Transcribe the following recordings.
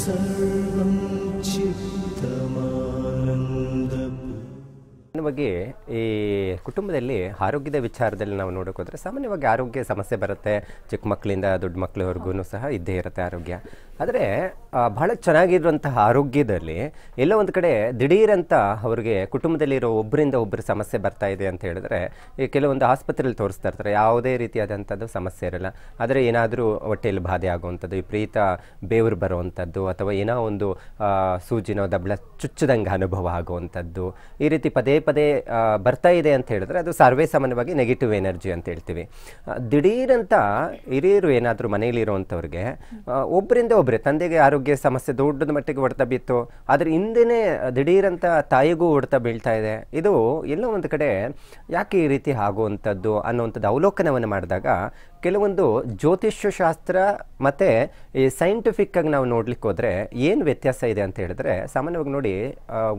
सर्वं चित्तमा ಸಾಮಾನ್ಯವಾಗಿ ಈ ಕುಟುಂಬದಲ್ಲಿ ಆರೋಗ್ಯದ ವಿಚಾರದಲ್ಲಿ ನಾವು ನೋಡೋಕೆ ಸಾಮಾನ್ಯವಾಗಿ ಆರೋಗ್ಯ ಸಮಸ್ಯೆ ಬರುತ್ತೆ ಚಿಕ್ಕ ಮಕ್ಕಳಿಂದ ದೊಡ್ಡ ಮಕ್ಕಳವರೆಗೂ ಸಹ ಇದ್ದೇ ಇರುತ್ತೆ ಆರೋಗ್ಯ ಆದರೆ ಬಹಳ ಚೆನ್ನಾಗಿರುವಂತಹ ಆರೋಗ್ಯದಲ್ಲಿ ಎಲ್ಲೋ ಒಂದು ಕಡೆ ದಿಢೀರಂತ ಅವರಿಗೆ ಕುಟುಂಬದಲ್ಲಿರೋ ಒಬ್ಬರಿಂದ ಒಬ್ಬರು ಸಮಸ್ಯೆ ಬರ್ತಾ ಇದೆ ಅಂತ ಹೇಳಿದ್ರೆ ಈ ಕೆಲವೊಂದು ಆಸ್ಪತ್ರೆಯಲ್ಲಿ ತೋರಿಸ್ತಾ ಇರ್ತಾರೆ ಯಾವುದೇ ರೀತಿಯಾದಂಥದ್ದು ಸಮಸ್ಯೆ ಇರಲ್ಲ ಆದರೆ ಏನಾದರೂ ಹೊಟ್ಟೆಯಲ್ಲಿ ಬಾಧೆ ಆಗುವಂಥದ್ದು ವಿಪರೀತ ಬೇವರು ಬರುವಂಥದ್ದು ಅಥವಾ ಏನೋ ಒಂದು ಸೂಜಿನ ದಬ್ಳ ಚುಚ್ಚದಂಗೆ ಅನುಭವ ಆಗುವಂಥದ್ದು ಈ ರೀತಿ ಪದೇ ಪದೇ ಬರ್ತಾ ಇದೆ ಅಂತ ಹೇಳಿದ್ರೆ ಅದು ಸರ್ವೇ ಸಾಮಾನ್ಯವಾಗಿ ನೆಗೆಟಿವ್ ಎನರ್ಜಿ ಅಂತ ಹೇಳ್ತೀವಿ ದಿಢೀರಂತ ಹಿರಿಯರು ಏನಾದರೂ ಮನೆಯಲ್ಲಿರುವಂಥವ್ರಿಗೆ ಒಬ್ಬರಿಂದ ಒಬ್ಬರೇ ತಂದೆಗೆ ಆರೋಗ್ಯ ಸಮಸ್ಯೆ ದೊಡ್ಡದ ಮಟ್ಟಿಗೆ ಹೊಡೆತ ಬಿತ್ತು ಆದರೆ ಹಿಂದೆ ದಿಢೀರಂತ ತಾಯಿಗೂ ಹೊಡೆತ ಬೀಳ್ತಾ ಇದೆ ಇದು ಎಲ್ಲೋ ಒಂದು ಕಡೆ ಯಾಕೆ ಈ ರೀತಿ ಆಗುವಂಥದ್ದು ಅನ್ನೋವಂಥದ್ದು ಅವಲೋಕನವನ್ನು ಮಾಡಿದಾಗ ಕೆಲವೊಂದು ಜ್ಯೋತಿಷ್ಯಶಾಸ್ತ್ರ ಮತ್ತು ಈ ಸೈಂಟಿಫಿಕ್ಕಾಗಿ ನಾವು ನೋಡ್ಲಿಕ್ಕೆ ಹೋದರೆ ಏನು ವ್ಯತ್ಯಾಸ ಇದೆ ಅಂತ ಹೇಳಿದ್ರೆ ಸಾಮಾನ್ಯವಾಗಿ ನೋಡಿ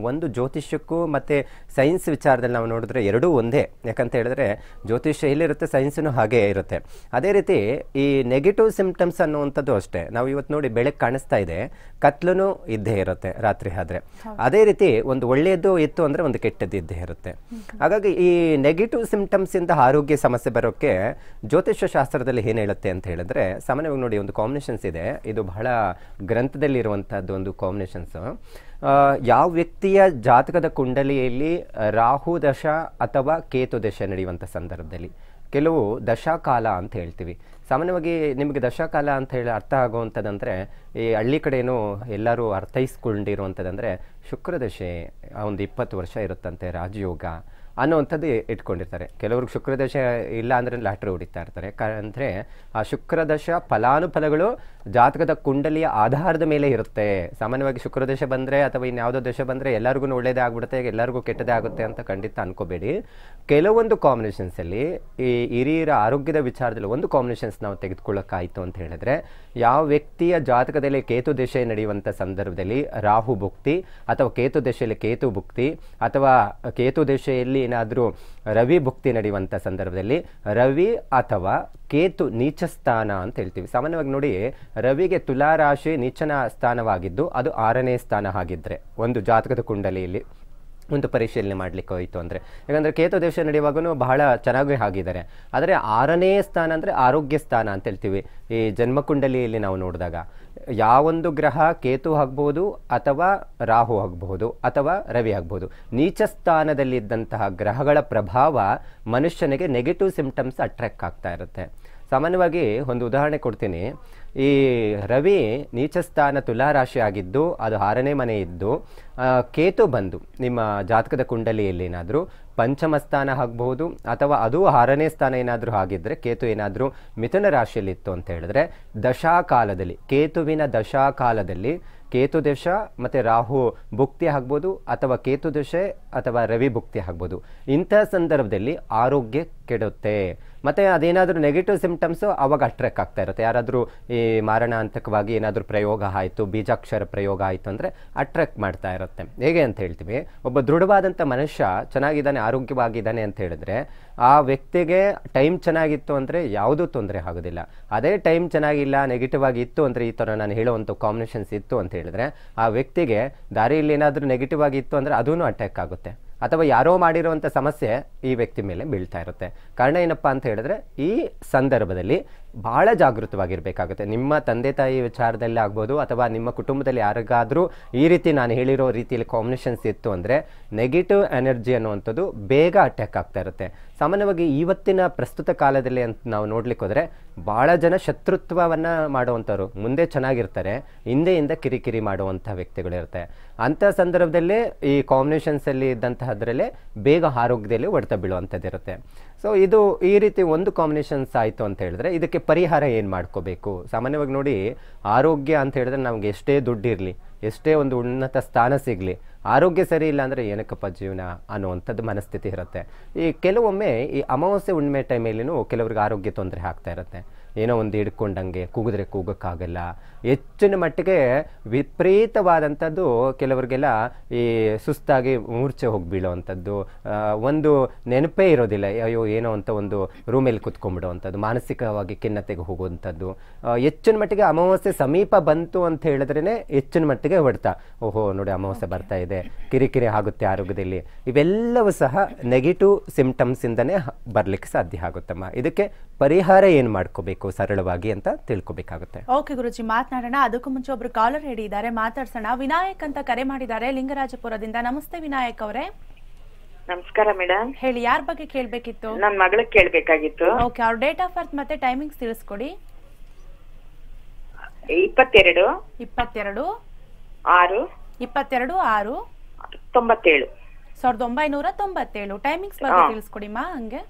ಒಂದು ಜ್ಯೋತಿಷ್ಯಕ್ಕೂ ಮತ್ತು ಸೈನ್ಸ್ ವಿಚಾರದಲ್ಲಿ ನಾವು ನೋಡಿದ್ರೆ ಎರಡೂ ಒಂದೇ ಯಾಕಂತ ಹೇಳಿದ್ರೆ ಜ್ಯೋತಿಷ್ಯ ಎಲ್ಲಿರುತ್ತೆ ಸೈನ್ಸೂ ಹಾಗೇ ಇರುತ್ತೆ ಅದೇ ರೀತಿ ಈ ನೆಗೆಟಿವ್ ಸಿಂಪ್ಟಮ್ಸ್ ಅನ್ನುವಂಥದ್ದು ಅಷ್ಟೇ ನಾವು ಇವತ್ತು ನೋಡಿ ಬೆಳಗ್ಗೆ ಕಾಣಿಸ್ತಾ ಇದೆ ಕತ್ಲೂ ಇದ್ದೇ ಇರುತ್ತೆ ರಾತ್ರಿ ಆದರೆ ಅದೇ ರೀತಿ ಒಂದು ಒಳ್ಳೆಯದು ಇತ್ತು ಅಂದರೆ ಒಂದು ಕೆಟ್ಟದ್ದು ಇದ್ದೇ ಇರುತ್ತೆ ಹಾಗಾಗಿ ಈ ನೆಗೆಟಿವ್ ಸಿಂಪ್ಟಮ್ಸಿಂದ ಆರೋಗ್ಯ ಸಮಸ್ಯೆ ಬರೋಕ್ಕೆ ಜ್ಯೋತಿಷ್ಯಶಾಸ್ತ್ರ ಶಾಸ್ತ್ರದಲ್ಲಿ ಏನು ಹೇಳುತ್ತೆ ಅಂತ ಹೇಳಿದ್ರೆ ಸಾಮಾನ್ಯವಾಗಿ ನೋಡಿ ಒಂದು ಕಾಂಬಿನೇಷನ್ಸ್ ಇದೆ ಇದು ಬಹಳ ಗ್ರಂಥದಲ್ಲಿರುವಂಥದ್ದು ಒಂದು ಕಾಂಬಿನೇಷನ್ಸು ಯಾವ ವ್ಯಕ್ತಿಯ ಜಾತಕದ ಕುಂಡಲಿಯಲ್ಲಿ ರಾಹು ದಶ ಅಥವಾ ಕೇತು ದಶ ನಡೆಯುವಂಥ ಸಂದರ್ಭದಲ್ಲಿ ಕೆಲವು ದಶಾಕಾಲ ಅಂತ ಹೇಳ್ತೀವಿ ಸಾಮಾನ್ಯವಾಗಿ ನಿಮಗೆ ದಶಾಕಾಲ ಅಂತ ಹೇಳಿ ಅರ್ಥ ಆಗುವಂಥದ್ದಂದರೆ ಈ ಹಳ್ಳಿ ಕಡೆಯೂ ಎಲ್ಲರೂ ಅರ್ಥೈಸ್ಕೊಂಡಿರುವಂಥದ್ದಂದರೆ ಶುಕ್ರದಶೆ ಒಂದು ಇಪ್ಪತ್ತು ವರ್ಷ ಇರುತ್ತಂತೆ ರಾಜಯೋಗ ಅನ್ನುವಂಥದ್ದು ಇಟ್ಕೊಂಡಿರ್ತಾರೆ ಕೆಲವ್ರಿಗೆ ಶುಕ್ರದಶ ಇಲ್ಲ ಅಂದ್ರೆ ಲಾಟ್ರಿ ಹೊಡಿತಾ ಇರ್ತಾರೆ ಕ ಅಂದರೆ ಆ ಶುಕ್ರದಶ ಫಲಾನುಫಲಗಳು ಜಾತಕದ ಕುಂಡಲಿಯ ಆಧಾರದ ಮೇಲೆ ಇರುತ್ತೆ ಸಾಮಾನ್ಯವಾಗಿ ಶುಕ್ರ ದೇಶ ಬಂದರೆ ಅಥವಾ ಇನ್ಯಾವುದೋ ದೇಶ ಬಂದರೆ ಎಲ್ಲರಿಗೂ ಒಳ್ಳೆಯದೇ ಆಗ್ಬಿಡುತ್ತೆ ಎಲ್ಲರಿಗೂ ಕೆಟ್ಟದೇ ಆಗುತ್ತೆ ಅಂತ ಖಂಡಿತ ಅನ್ಕೋಬೇಡಿ ಕೆಲವೊಂದು ಕಾಂಬಿನೇಷನ್ಸಲ್ಲಿ ಈ ಹಿರಿಯರ ಆರೋಗ್ಯದ ವಿಚಾರದಲ್ಲಿ ಒಂದು ಕಾಂಬಿನೇಷನ್ಸ್ ನಾವು ತೆಗೆದುಕೊಳ್ಳೋಕ್ಕಾಯಿತು ಅಂತ ಹೇಳಿದ್ರೆ ಯಾವ ವ್ಯಕ್ತಿಯ ಜಾತಕದಲ್ಲಿ ಕೇತು ದೇಶ ನಡೆಯುವಂಥ ಸಂದರ್ಭದಲ್ಲಿ ರಾಹು ಭುಕ್ತಿ ಅಥವಾ ಕೇತು ದೇಶದಲ್ಲಿ ಕೇತು ಭುಕ್ತಿ ಅಥವಾ ಕೇತು ದೇಶೆಯಲ್ಲಿ ಏನಾದರೂ ರವಿ ಭುಕ್ತಿ ನಡೆಯುವಂಥ ಸಂದರ್ಭದಲ್ಲಿ ರವಿ ಅಥವಾ ಕೇತು ನೀಚ ಸ್ಥಾನ ಅಂತ ಹೇಳ್ತೀವಿ ಸಾಮಾನ್ಯವಾಗಿ ನೋಡಿ ರವಿಗೆ ತುಲಾರಾಶಿ ನೀಚನ ಸ್ಥಾನವಾಗಿದ್ದು ಅದು ಆರನೇ ಸ್ಥಾನ ಆಗಿದ್ರೆ ಒಂದು ಜಾತಕದ ಕುಂಡಲಿಯಲ್ಲಿ ಒಂದು ಪರಿಶೀಲನೆ ಮಾಡಲಿಕ್ಕೆ ಹೋಯಿತು ಅಂದರೆ ಯಾಕಂದರೆ ಕೇತು ದೇಶ ನಡೆಯುವಾಗ ಬಹಳ ಚೆನ್ನಾಗಿ ಆಗಿದ್ದಾರೆ ಆದರೆ ಆರನೇ ಸ್ಥಾನ ಅಂದರೆ ಆರೋಗ್ಯ ಸ್ಥಾನ ಅಂತ ಹೇಳ್ತೀವಿ ಈ ಜನ್ಮಕುಂಡಲಿಯಲ್ಲಿ ನಾವು ನೋಡಿದಾಗ ಯಾವೊಂದು ಗ್ರಹ ಕೇತು ಆಗ್ಬೋದು ಅಥವಾ ರಾಹು ಆಗಬಹುದು ಅಥವಾ ರವಿ ಆಗ್ಬೋದು ನೀಚ ಸ್ಥಾನದಲ್ಲಿದ್ದಂತಹ ಗ್ರಹಗಳ ಪ್ರಭಾವ ಮನುಷ್ಯನಿಗೆ ನೆಗೆಟಿವ್ ಸಿಂಪ್ಟಮ್ಸ್ ಅಟ್ರ್ಯಾಕ್ಟ್ ಆಗ್ತಾ ಇರುತ್ತೆ ಸಾಮಾನ್ಯವಾಗಿ ಒಂದು ಉದಾಹರಣೆ ಕೊಡ್ತೀನಿ ಈ ರವಿ ನೀಚಸ್ಥಾನ ತುಲಾರಾಶಿ ಆಗಿದ್ದು ಅದು ಆರನೇ ಮನೆ ಇದ್ದು ಕೇತು ಬಂದು ನಿಮ್ಮ ಜಾತಕದ ಕುಂಡಲಿಯಲ್ಲಿ ಏನಾದರೂ ಪಂಚಮ ಸ್ಥಾನ ಆಗಬಹುದು ಅಥವಾ ಅದು ಆರನೇ ಸ್ಥಾನ ಏನಾದರೂ ಆಗಿದ್ದರೆ ಕೇತು ಏನಾದರೂ ಮಿಥುನ ರಾಶಿಯಲ್ಲಿತ್ತು ಅಂತ ಹೇಳಿದ್ರೆ ದಶಾಕಾಲದಲ್ಲಿ ಕೇತುವಿನ ದಶಾಕಾಲದಲ್ಲಿ ಕೇತು ದಶ ಮತ್ತು ರಾಹು ಭುಕ್ತಿ ಆಗ್ಬೋದು ಅಥವಾ ಕೇತು ದಶೆ ಅಥವಾ ರವಿ ಭುಕ್ತಿ ಆಗ್ಬೋದು ಇಂಥ ಸಂದರ್ಭದಲ್ಲಿ ಆರೋಗ್ಯ ಕೆಡುತ್ತೆ ಮತ್ತು ಅದೇನಾದರೂ ನೆಗೆಟಿವ್ ಸಿಂಪ್ಟಮ್ಸು ಅವಾಗ ಅಟ್ರ್ಯಾಕ್ ಆಗ್ತಾ ಇರುತ್ತೆ ಯಾರಾದರೂ ಈ ಮಾರಣಾಂತಕವಾಗಿ ಏನಾದರೂ ಪ್ರಯೋಗ ಆಯಿತು ಬೀಜಾಕ್ಷರ ಪ್ರಯೋಗ ಆಯಿತು ಅಂದರೆ ಅಟ್ರ್ಯಾಕ್ಟ್ ಮಾಡ್ತಾ ಇರುತ್ತೆ ಹೇಗೆ ಅಂತ ಹೇಳ್ತೀವಿ ಒಬ್ಬ ದೃಢವಾದಂಥ ಮನುಷ್ಯ ಚೆನ್ನಾಗಿದ್ದಾನೆ ಆರೋಗ್ಯವಾಗಿದ್ದಾನೆ ಅಂತ ಹೇಳಿದ್ರೆ ಆ ವ್ಯಕ್ತಿಗೆ ಟೈಮ್ ಚೆನ್ನಾಗಿತ್ತು ಅಂದರೆ ಯಾವುದೂ ತೊಂದರೆ ಆಗೋದಿಲ್ಲ ಅದೇ ಟೈಮ್ ಚೆನ್ನಾಗಿಲ್ಲ ನೆಗೆಟಿವ್ ಆಗಿ ಇತ್ತು ಅಂದರೆ ಈ ಥರ ನಾನು ಹೇಳುವಂಥ ಕಾಂಬಿನೇಷನ್ಸ್ ಇತ್ತು ಅಂತ ಹೇಳಿದ್ರೆ ಆ ವ್ಯಕ್ತಿಗೆ ದಾರಿಯಲ್ಲಿ ಏನಾದರೂ ನೆಗೆಟಿವ್ ಇತ್ತು ಅಂದರೆ ಅದೂ ಅಟ್ಯಾಕ್ ಆಗುತ್ತೆ ಅಥವಾ ಯಾರೋ ಮಾಡಿರುವಂಥ ಸಮಸ್ಯೆ ಈ ವ್ಯಕ್ತಿ ಮೇಲೆ ಬೀಳ್ತಾ ಇರುತ್ತೆ ಕಾರಣ ಏನಪ್ಪ ಅಂತ ಹೇಳಿದ್ರೆ ಈ ಸಂದರ್ಭದಲ್ಲಿ ಭಾಳ ಜಾಗೃತವಾಗಿರಬೇಕಾಗುತ್ತೆ ನಿಮ್ಮ ತಂದೆ ತಾಯಿ ವಿಚಾರದಲ್ಲಿ ಆಗ್ಬೋದು ಅಥವಾ ನಿಮ್ಮ ಕುಟುಂಬದಲ್ಲಿ ಯಾರಿಗಾದರೂ ಈ ರೀತಿ ನಾನು ಹೇಳಿರೋ ರೀತಿಯಲ್ಲಿ ಕಾಂಬಿನೇಷನ್ಸ್ ಇತ್ತು ಅಂದರೆ ನೆಗೆಟಿವ್ ಎನರ್ಜಿ ಅನ್ನುವಂಥದ್ದು ಬೇಗ ಅಟ್ಯಾಕ್ ಆಗ್ತಾ ಇರುತ್ತೆ ಸಾಮಾನ್ಯವಾಗಿ ಇವತ್ತಿನ ಪ್ರಸ್ತುತ ಕಾಲದಲ್ಲಿ ಅಂತ ನಾವು ನೋಡ್ಲಿಕ್ಕೆ ಹೋದರೆ ಭಾಳ ಜನ ಶತ್ರುತ್ವವನ್ನು ಮಾಡುವಂಥವ್ರು ಮುಂದೆ ಚೆನ್ನಾಗಿರ್ತಾರೆ ಹಿಂದೆಯಿಂದ ಕಿರಿಕಿರಿ ಮಾಡುವಂಥ ವ್ಯಕ್ತಿಗಳಿರುತ್ತೆ ಅಂಥ ಸಂದರ್ಭದಲ್ಲೇ ಈ ಕಾಂಬಿನೇಷನ್ಸಲ್ಲಿ ಇದ್ದಂತಹದ್ರಲ್ಲೇ ಬೇಗ ಆರೋಗ್ಯದಲ್ಲಿ ಹೊಡೆತ ಬೀಳುವಂಥದ್ದಿರುತ್ತೆ ಸೊ ಇದು ಈ ರೀತಿ ಒಂದು ಕಾಂಬಿನೇಷನ್ಸ್ ಆಯಿತು ಅಂತ ಹೇಳಿದ್ರೆ ಇದಕ್ಕೆ ಪರಿಹಾರ ಏನು ಮಾಡ್ಕೋಬೇಕು ಸಾಮಾನ್ಯವಾಗಿ ನೋಡಿ ಆರೋಗ್ಯ ಅಂತ ಹೇಳಿದ್ರೆ ನಮ್ಗೆ ಎಷ್ಟೇ ದುಡ್ಡಿರಲಿ ಎಷ್ಟೇ ಒಂದು ಉನ್ನತ ಸ್ಥಾನ ಸಿಗಲಿ ಆರೋಗ್ಯ ಸರಿ ಇಲ್ಲ ಅಂದರೆ ಏನಕ್ಕಪ್ಪ ಜೀವನ ಅನ್ನುವಂಥದ್ದು ಮನಸ್ಥಿತಿ ಇರುತ್ತೆ ಈ ಕೆಲವೊಮ್ಮೆ ಈ ಅಮಾವಾಸ್ಯೆ ಹುಣ್ಣಿಮೆ ಟೈಮಲ್ಲಿನೂ ಕೆಲವ್ರಿಗೆ ಆರೋಗ್ಯ ತೊಂದರೆ ಆಗ್ತಾ ಇರುತ್ತೆ ಏನೋ ಒಂದು ಹಿಡ್ಕೊಂಡಂಗೆ ಕೂಗಿದ್ರೆ ಕೂಗೋಕ್ಕಾಗಲ್ಲ ಹೆಚ್ಚಿನ ಮಟ್ಟಿಗೆ ವಿಪರೀತವಾದಂಥದ್ದು ಕೆಲವರಿಗೆಲ್ಲ ಈ ಸುಸ್ತಾಗಿ ಮೂರ್ಛೆ ಹೋಗಿ ಅಂಥದ್ದು ಒಂದು ನೆನಪೇ ಇರೋದಿಲ್ಲ ಅಯ್ಯೋ ಏನೋ ಅಂತ ಒಂದು ರೂಮಲ್ಲಿ ಅಂಥದ್ದು ಮಾನಸಿಕವಾಗಿ ಖಿನ್ನತೆಗೆ ಹೋಗುವಂಥದ್ದು ಹೆಚ್ಚಿನ ಮಟ್ಟಿಗೆ ಅಮಾವಾಸ್ಯೆ ಸಮೀಪ ಬಂತು ಅಂತ ಹೇಳಿದ್ರೇ ಹೆಚ್ಚಿನ ಮಟ್ಟಿಗೆ ಹೊಡ್ತಾ ಓಹೋ ನೋಡಿ ಅಮಾವಾಸ್ಯೆ ಬರ್ತಾ ಇದೆ ಕಿರಿಕಿರಿ ಆಗುತ್ತೆ ಆರೋಗ್ಯದಲ್ಲಿ ಇವೆಲ್ಲವೂ ಸಹ ನೆಗೆಟಿವ್ ಸಿಂಪ್ಟಮ್ಸಿಂದನೇ ಬರಲಿಕ್ಕೆ ಸಾಧ್ಯ ಆಗುತ್ತಮ್ಮ ಇದಕ್ಕೆ ಪರಿಹಾರ ಏನು ಮಾಡ್ಕೋಬೇಕು ಸರಳವಾಗಿ ಅಂತ ತಿಳ್ಕೊಬೇಕಾಗುತ್ತೆ ಓಕೆ ಗುರುಜಿ ಮಾತನಾಡೋಣ ಅದಕ್ಕೂ ಮುಂಚೆ ಒಬ್ರು ಕಾಲರ್ ಹೇಳಿದ್ದಾರೆ ಮಾತಾಡ್ಸೋಣ ವಿನಾಯಕ್ ಅಂತ ಕರೆ ಮಾಡಿದ್ದಾರೆ ಲಿಂಗರಾಜಪುರದಿಂದ ನಮಸ್ತೆ ವಿನಾಯಕ್ ಅವರೇ ನಮಸ್ಕಾರ ಮೇಡಮ್ ಹೇಳಿ ಯಾರ ಬಗ್ಗೆ ಕೇಳಬೇಕಿತ್ತು ನನ್ನ ಮಗಳ ಕೇಳಬೇಕಾಗಿತ್ತು ಓಕೆ ಅವ್ರ ಡೇಟ್ ಆಫ್ ಬರ್ತ್ ಮತ್ತೆ ಟೈಮಿಂಗ್ಸ್ ತಿಳಿಸ್ಕೊಡಿ ಇಪ್ಪತ್ತೆರಡು ಇಪ್ಪತ್ತೆರಡು ಆರು ಇಪ್ಪತ್ತೆರಡು ಆರು ತೊಂಬತ್ತೇಳು ಸಾವಿರದ ಒಂಬೈನೂರ ತೊಂಬತ್ತೇಳು ಟೈಮಿಂಗ್ಸ್ ಬಗ್ಗೆ ಮಾ ಹಂಗೆ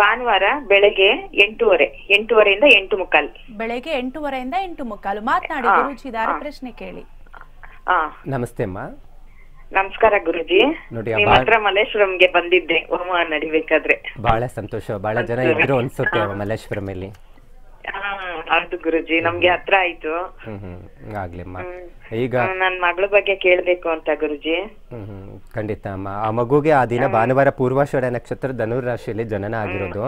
ಭಾನುವಾರ ಬೆಳಗ್ಗೆ ಎಂಟೂವರೆ ಎಂಟೂವರೆಯಿಂದ ಎಂಟು ಮುಕ್ಕಾಲು ಬೆಳಗ್ಗೆ ಎಂಟೂವರೆಯಿಂದ ಎಂಟು ಮುಕ್ಕಾಲು ಮಾತನಾಡಿ ಗುರುಜಿದಾರ ಪ್ರಶ್ನೆ ಕೇಳಿ ನಮಸ್ತೆ ಅಮ್ಮ ನಮಸ್ಕಾರ ಗುರುಜಿ ಮಾತ್ರ ಮಾತ್ರ ಮಲ್ಲೇಶ್ವರಂಗೆ ಬಂದಿದ್ದೆ ಹೋಮ ನಡಿಬೇಕಾದ್ರೆ ಬಹಳ ಸಂತೋಷ ಬಹಳ ಜನ ಇದ್ರು ಅನ್ಸುತ್ತೆ ಮಲ್ಲೇಶ್ವರಂ ಅಲ್ಲಿ ಅದು ಗುರುಜಿ ನಮ್ಗೆ ಹತ್ರ ಆಯ್ತು ಈಗ ನನ್ನ ಮಗಳ ಬಗ್ಗೆ ಕೇಳಬೇಕು ಅಂತ ಗುರುಜಿ ಖಂಡಿತ ಅಮ್ಮ ಆ ಮಗುಗೆ ಆ ದಿನ ಭಾನುವಾರ ಪೂರ್ವಾಶ್ವರ ನಕ್ಷತ್ರ ಧನುರ್ ರಾಶಿಯಲ್ಲಿ ಜನನ ಆಗಿರೋದು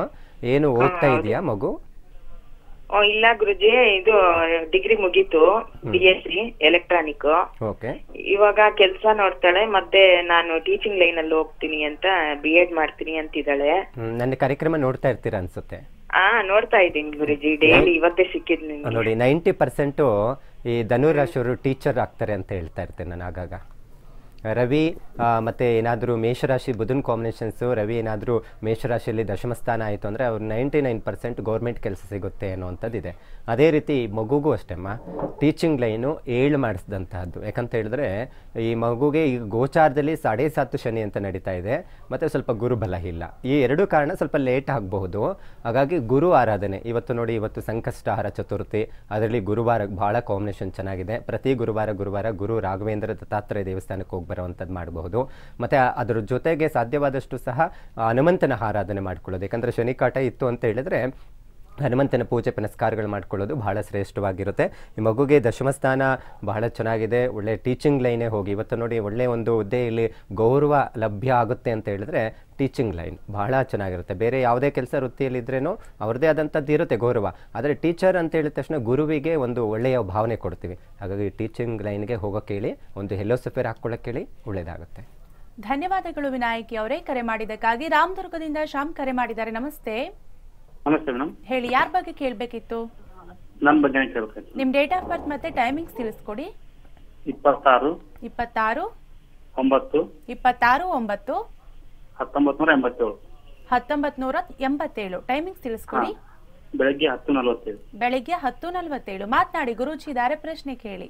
ಏನು ಓದ್ತಾ ಇದೆಯಾ ಮಗು ಇಲ್ಲ ಗುರುಜಿ ಇದು ಡಿಗ್ರಿ ಮುಗೀತು ಬಿ ಎಸ್ ಸಿ ಎಲೆಕ್ಟ್ರಾನಿಕ್ ಇವಾಗ ಕೆಲಸ ನೋಡ್ತಾಳೆ ಮತ್ತೆ ನಾನು ಟೀಚಿಂಗ್ ಲೈನ್ ಅಲ್ಲಿ ಹೋಗ್ತೀನಿ ಅಂತ ಬಿ ಎಡ್ ಮಾಡ್ತೀನಿ ಅಂತಿದ್ದಾಳೆ ನನ್ನ ಕಾರ್ಯಕ್ರಮ ನೋಡ್ತಾ ಇರ್ತೀರಾ ಅನ್ಸುತ್ತೆ ಹಾ ನೋಡ್ತಾ ಇದ್ದೀನಿ ಇವತ್ತೇ ನೋಡಿ ನೈಂಟಿ ಪರ್ಸೆಂಟ್ ಈ ಧನುರಾಶಿಯವರು ಟೀಚರ್ ಆಗ್ತಾರೆ ಅಂತ ಹೇಳ್ತಾ ಇರ್ತೇನೆ ನಾನು ಆಗಾಗ ರವಿ ಮತ್ತು ಏನಾದರೂ ಮೇಷರಾಶಿ ಬುಧನ್ ಕಾಂಬಿನೇಷನ್ಸು ರವಿ ಏನಾದರೂ ಮೇಷರಾಶಿಯಲ್ಲಿ ದಶಮಸ್ಥಾನ ಸ್ಥಾನ ಆಯಿತು ಅಂದರೆ ಅವ್ರು ನೈಂಟಿ ನೈನ್ ಪರ್ಸೆಂಟ್ ಗೌರ್ಮೆಂಟ್ ಕೆಲಸ ಸಿಗುತ್ತೆ ಅನ್ನೋವಂಥದ್ದಿದೆ ಅದೇ ರೀತಿ ಮಗುಗೂ ಅಷ್ಟೇಮ್ಮ ಟೀಚಿಂಗ್ ಲೈನು ಏಳು ಮಾಡಿಸಿದಂತಹದ್ದು ಯಾಕಂತ ಹೇಳಿದ್ರೆ ಈ ಮಗುಗೆ ಈಗ ಗೋಚಾರದಲ್ಲಿ ಸಾಡೆ ಸಾತು ಶನಿ ಅಂತ ನಡೀತಾ ಇದೆ ಮತ್ತು ಸ್ವಲ್ಪ ಗುರುಬಲ ಇಲ್ಲ ಈ ಎರಡೂ ಕಾರಣ ಸ್ವಲ್ಪ ಲೇಟ್ ಆಗಬಹುದು ಹಾಗಾಗಿ ಗುರು ಆರಾಧನೆ ಇವತ್ತು ನೋಡಿ ಇವತ್ತು ಸಂಕಷ್ಟಹಾರ ಚತುರ್ಥಿ ಅದರಲ್ಲಿ ಗುರುವಾರ ಭಾಳ ಕಾಂಬಿನೇಷನ್ ಚೆನ್ನಾಗಿದೆ ಪ್ರತಿ ಗುರುವಾರ ಗುರುವಾರ ಗುರು ರಾಘವೇಂದ್ರ ದತ್ತಾತ್ರೇಯ ದೇವಸ್ಥಾನಕ್ಕೆ ಹೋಗಿ ಬರುವಂಥದ್ದು ಮಾಡಬಹುದು ಮತ್ತು ಅದರ ಜೊತೆಗೆ ಸಾಧ್ಯವಾದಷ್ಟು ಸಹ ಹನುಮಂತನ ಆರಾಧನೆ ಮಾಡ್ಕೊಳ್ಳೋದು ಯಾಕಂದರೆ ಶನಿಕಾಟ ಇತ್ತು ಅಂತ ಹೇಳಿದ್ರೆ ಹನುಮಂತನ ಪೂಜೆ ಪುನಸ್ಕಾರಗಳು ಮಾಡ್ಕೊಳ್ಳೋದು ಬಹಳ ಶ್ರೇಷ್ಠವಾಗಿರುತ್ತೆ ಈ ಮಗುಗೆ ದಶಮಸ್ಥಾನ ಬಹಳ ಚೆನ್ನಾಗಿದೆ ಒಳ್ಳೆ ಟೀಚಿಂಗ್ ಲೈನೇ ಹೋಗಿ ಇವತ್ತು ನೋಡಿ ಒಳ್ಳೆಯ ಒಂದು ಹುದ್ದೆಯಲ್ಲಿ ಗೌರವ ಲಭ್ಯ ಆಗುತ್ತೆ ಅಂತ ಹೇಳಿದ್ರೆ ಟೀಚಿಂಗ್ ಲೈನ್ ಬಹಳ ಚೆನ್ನಾಗಿರುತ್ತೆ ಬೇರೆ ಯಾವುದೇ ಕೆಲಸ ವೃತ್ತಿಯಲ್ಲಿದ್ರೇನೂ ಅವ್ರದೇ ಆದಂಥದ್ದು ಇರುತ್ತೆ ಗೌರವ ಆದರೆ ಟೀಚರ್ ಅಂತ ಹೇಳಿದ ತಕ್ಷಣ ಗುರುವಿಗೆ ಒಂದು ಒಳ್ಳೆಯ ಭಾವನೆ ಕೊಡ್ತೀವಿ ಹಾಗಾಗಿ ಟೀಚಿಂಗ್ ಲೈನ್ಗೆ ಹೋಗೋಕ್ಕೆ ಹೇಳಿ ಒಂದು ಹೆಲೋಸಫೇರ್ ಹಾಕ್ಕೊಳ್ಳೋಕೆ ಹೇಳಿ ಒಳ್ಳೆಯದಾಗುತ್ತೆ ಧನ್ಯವಾದಗಳು ವಿನಾಯಕಿ ಅವರೇ ಕರೆ ಮಾಡಿದ್ದಕ್ಕಾಗಿ ರಾಮದುರ್ಗದಿಂದ ಶ್ಯಾಮ್ ಕರೆ ಮಾಡಿದ್ದಾರೆ ನಮಸ್ತೆ ನಮಸ್ತೆ ಮೇಡಮ್ ಹೇಳಿ ಯಾರ ಬಗ್ಗೆ ಕೇಳಬೇಕಿತ್ತು ನನ್ನ ಬಗ್ಗೆ ಕೇಳಬೇಕಾಗಿತ್ತು ನಿಮ್ಮ ಡೇಟ್ ಆಫ್ ಬರ್ತ್ ಮತ್ತೆ ಟೈಮಿಂಗ್ಸ್ ತಿಳಿಸ್ಕೊಡಿ ಇಪ್ಪತ್ತಾರು ಇಪ್ಪತ್ತಾರು ಒಂಬತ್ತು ಇಪ್ಪತ್ತಾರು ಒಂಬತ್ತು ಹತ್ತೊಂಬತ್ತು ನೂರ ಎಂಬತ್ತೇಳು ಹತ್ತೊಂಬತ್ತು ನೂರ ಎಂಬತ್ತೇಳು ಟೈಮಿಂಗ್ಸ್ ತಿಳಿಸ್ಕೊಡಿ ಬೆಳಗ್ಗೆ ಹತ್ತು ನಲವತ್ತೇಳು ಬೆಳಿಗ್ಗೆ ಹತ್ತು ನಲವತ್ತೇಳು ಮಾತನಾಡಿ ಗುರುಜಿ ಇದಾರೆ ಪ್ರಶ್ನೆ ಕೇಳಿ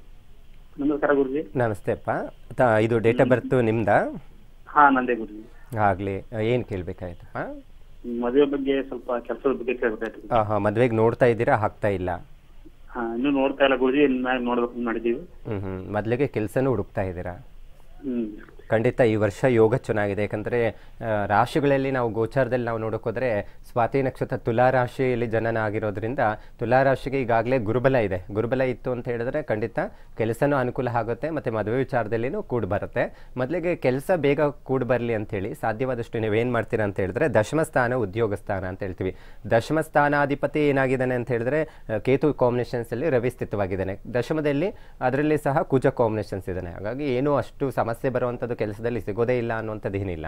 ನಮಸ್ಕಾರ ಗುರುಜಿ ನಮಸ್ತೆಪ್ಪ ತ- ಇದು ಡೇಟ್ ಆಫ್ ಬರ್ತ್ ನಿಮ್ದಾ ಹಾ ನಂದೇ ಗುರುಜಿ ಆಗ್ಲಿ ಏನು ಕೇಳಬೇಕಾಯ್ತಪ್ಪ ಮದುವೆ ಬಗ್ಗೆ ಸ್ವಲ್ಪ ಕೆಲಸದ ಬಗ್ಗೆ ಕೇಳ್ಬೇಕಾಯ್ತು ಹಾ ಹಾ ನೋಡ್ತಾ ಇದ್ದೀರಾ ಹಾಕ್ತಾ ಇಲ್ಲ ಹಾ ನೋಡ್ತಾ ಇಲ್ಲ ಗುರುಜಿ ನೋಡ್ಬೇಕು ಮಾಡಿದೀವಿ ಹ್ಮ್ ಹ್ಮ್ ಮೊದ್ಲಿಗೆ ಕೆಲ್ಸನೂ ಹುಡುಕ್ತಾ ಇದ್ದೀರಾ ಖಂಡಿತ ಈ ವರ್ಷ ಯೋಗ ಚೆನ್ನಾಗಿದೆ ಯಾಕಂದರೆ ರಾಶಿಗಳಲ್ಲಿ ನಾವು ಗೋಚಾರದಲ್ಲಿ ನಾವು ನೋಡೋಕ್ಕೋದ್ರೆ ಸ್ವಾತಿ ನಕ್ಷತ್ರ ತುಲಾ ರಾಶಿಯಲ್ಲಿ ಜನನ ಆಗಿರೋದ್ರಿಂದ ತುಲಾ ರಾಶಿಗೆ ಈಗಾಗಲೇ ಗುರುಬಲ ಇದೆ ಗುರುಬಲ ಇತ್ತು ಅಂತ ಹೇಳಿದ್ರೆ ಖಂಡಿತ ಕೆಲಸನೂ ಅನುಕೂಲ ಆಗುತ್ತೆ ಮತ್ತು ಮದುವೆ ವಿಚಾರದಲ್ಲಿನೂ ಕೂಡ ಬರುತ್ತೆ ಮೊದಲಿಗೆ ಕೆಲಸ ಬೇಗ ಕೂಡ ಬರಲಿ ಅಂಥೇಳಿ ಸಾಧ್ಯವಾದಷ್ಟು ನೀವೇನು ಮಾಡ್ತೀರಾ ಅಂತ ಹೇಳಿದ್ರೆ ದಶಮಸ್ಥಾನ ಉದ್ಯೋಗ ಸ್ಥಾನ ಅಂತ ಹೇಳ್ತೀವಿ ದಶಮಸ್ಥಾನಾಧಿಪತಿ ಏನಾಗಿದ್ದಾನೆ ಅಂತ ಹೇಳಿದ್ರೆ ಕೇತು ಕಾಂಬಿನೇಷನ್ಸಲ್ಲಿ ರವಿ ಸ್ಥಿತವಾಗಿದ್ದಾನೆ ದಶಮದಲ್ಲಿ ಅದರಲ್ಲಿ ಸಹ ಕುಜ ಕಾಂಬಿನೇಷನ್ಸ್ ಇದ್ದಾನೆ ಹಾಗಾಗಿ ಏನೂ ಅಷ್ಟು ಸಮಸ್ಯೆ ಬರುವಂಥದ್ದು ಕೆಲಸದಲ್ಲಿ ಸಿಗೋದೇ ಇಲ್ಲ ಏನಿಲ್ಲ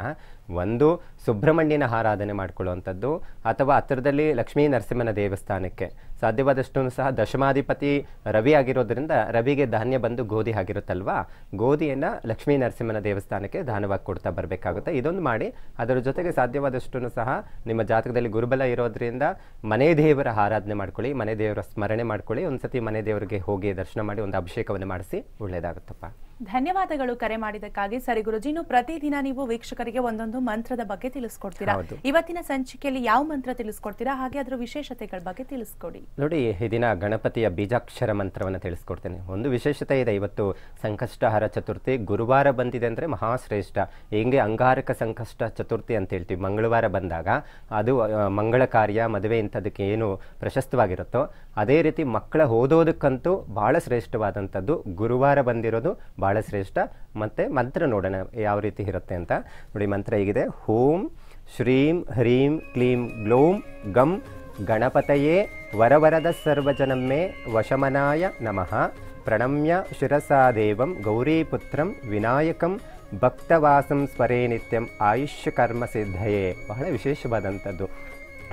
ಒಂದು ಸುಬ್ರಹ್ಮಣ್ಯನ ಆರಾಧನೆ ಮಾಡಿಕೊಳ್ಳುವಂಥದ್ದು ಅಥವಾ ಹತ್ತಿರದಲ್ಲಿ ಲಕ್ಷ್ಮೀ ನರಸಿಂಹನ ದೇವಸ್ಥಾನಕ್ಕೆ ಸಾಧ್ಯವಾದಷ್ಟು ಸಹ ದಶಮಾಧಿಪತಿ ರವಿ ಆಗಿರೋದ್ರಿಂದ ರವಿಗೆ ಧಾನ್ಯ ಬಂದು ಗೋಧಿ ಆಗಿರುತ್ತಲ್ವಾ ಗೋಧಿಯನ್ನು ಲಕ್ಷ್ಮೀ ನರಸಿಂಹನ ದೇವಸ್ಥಾನಕ್ಕೆ ದಾನವಾಗಿ ಕೊಡ್ತಾ ಬರಬೇಕಾಗುತ್ತೆ ಇದೊಂದು ಮಾಡಿ ಅದರ ಜೊತೆಗೆ ಸಾಧ್ಯವಾದಷ್ಟು ಸಹ ನಿಮ್ಮ ಜಾತಕದಲ್ಲಿ ಗುರುಬಲ ಇರೋದ್ರಿಂದ ಮನೆ ದೇವರ ಆರಾಧನೆ ಮಾಡ್ಕೊಳ್ಳಿ ಮನೆ ದೇವರ ಸ್ಮರಣೆ ಮಾಡ್ಕೊಳ್ಳಿ ಒಂದು ಸತಿ ಮನೆ ದೇವರಿಗೆ ಹೋಗಿ ದರ್ಶನ ಮಾಡಿ ಒಂದು ಅಭಿಷೇಕವನ್ನು ಮಾಡಿಸಿ ಒಳ್ಳೆಯದಾಗುತ್ತಪ್ಪ ಧನ್ಯವಾದಗಳು ಕರೆ ಮಾಡಿದಕ್ಕಾಗಿ ಸರಿ ಗುರುಜಿ ಪ್ರತಿದಿನ ನೀವು ವೀಕ್ಷಕರಿಗೆ ಒಂದೊಂದು ಮಂತ್ರದ ಬಗ್ಗೆ ತಿಳಿಸ್ಕೊಡ್ತೀರಾ ಇವತ್ತಿನ ಸಂಚಿಕೆಯಲ್ಲಿ ಯಾವ ಮಂತ್ರ ತಿಳಿಸ್ಕೊಡ್ತೀರಾ ಹಾಗೆ ಅದರ ವಿಶೇಷತೆಗಳ ಬಗ್ಗೆ ತಿಳಿಸ್ಕೊಡಿ ನೋಡಿ ಈ ದಿನ ಗಣಪತಿಯ ಬೀಜಾಕ್ಷರ ಮಂತ್ರವನ್ನು ತಿಳಿಸ್ಕೊಡ್ತೇನೆ ಒಂದು ವಿಶೇಷತೆ ಇದೆ ಇವತ್ತು ಸಂಕಷ್ಟಹರ ಚತುರ್ಥಿ ಗುರುವಾರ ಬಂದಿದೆ ಅಂದ್ರೆ ಮಹಾಶ್ರೇಷ್ಠ ಹೆಂಗೆ ಅಂಗಾರಕ ಸಂಕಷ್ಟ ಚತುರ್ಥಿ ಅಂತ ಹೇಳ್ತೀವಿ ಮಂಗಳವಾರ ಬಂದಾಗ ಅದು ಮಂಗಳ ಕಾರ್ಯ ಮದುವೆ ಇಂಥದಕ್ಕೆ ಏನು ಪ್ರಶಸ್ತವಾಗಿರುತ್ತೋ ಅದೇ ರೀತಿ ಮಕ್ಕಳ ಓದೋದಕ್ಕಂತೂ ಬಹಳ ಶ್ರೇಷ್ಠವಾದಂಥದ್ದು ಗುರುವಾರ ಬಂದಿರೋದು ಭಾಳ ಶ್ರೇಷ್ಠ ಮತ್ತು ಮಂತ್ರ ನೋಡೋಣ ಯಾವ ರೀತಿ ಇರುತ್ತೆ ಅಂತ ನೋಡಿ ಮಂತ್ರ ಹೀಗಿದೆ ಹೋಂ ಶ್ರೀಂ ಹ್ರೀಂ ಕ್ಲೀಂ ಗ್ಲೋಂ ಗಂ ಗಣಪತಯೇ ವರವರದ ಸರ್ವಜನಮ್ಮೆ ವಶಮನಾಯ ನಮಃ ಪ್ರಣಮ್ಯ ಶಿರಸಾದೇವಂ ಗೌರೀಪುತ್ರಂ ವಿನಾಯಕಂ ಭಕ್ತವಾಸಂ ಸ್ವರೇ ನಿತ್ಯಂ ಆಯುಷ್ಯ ಕರ್ಮ ಸಿದ್ಧಯೇ ಬಹಳ ವಿಶೇಷವಾದಂಥದ್ದು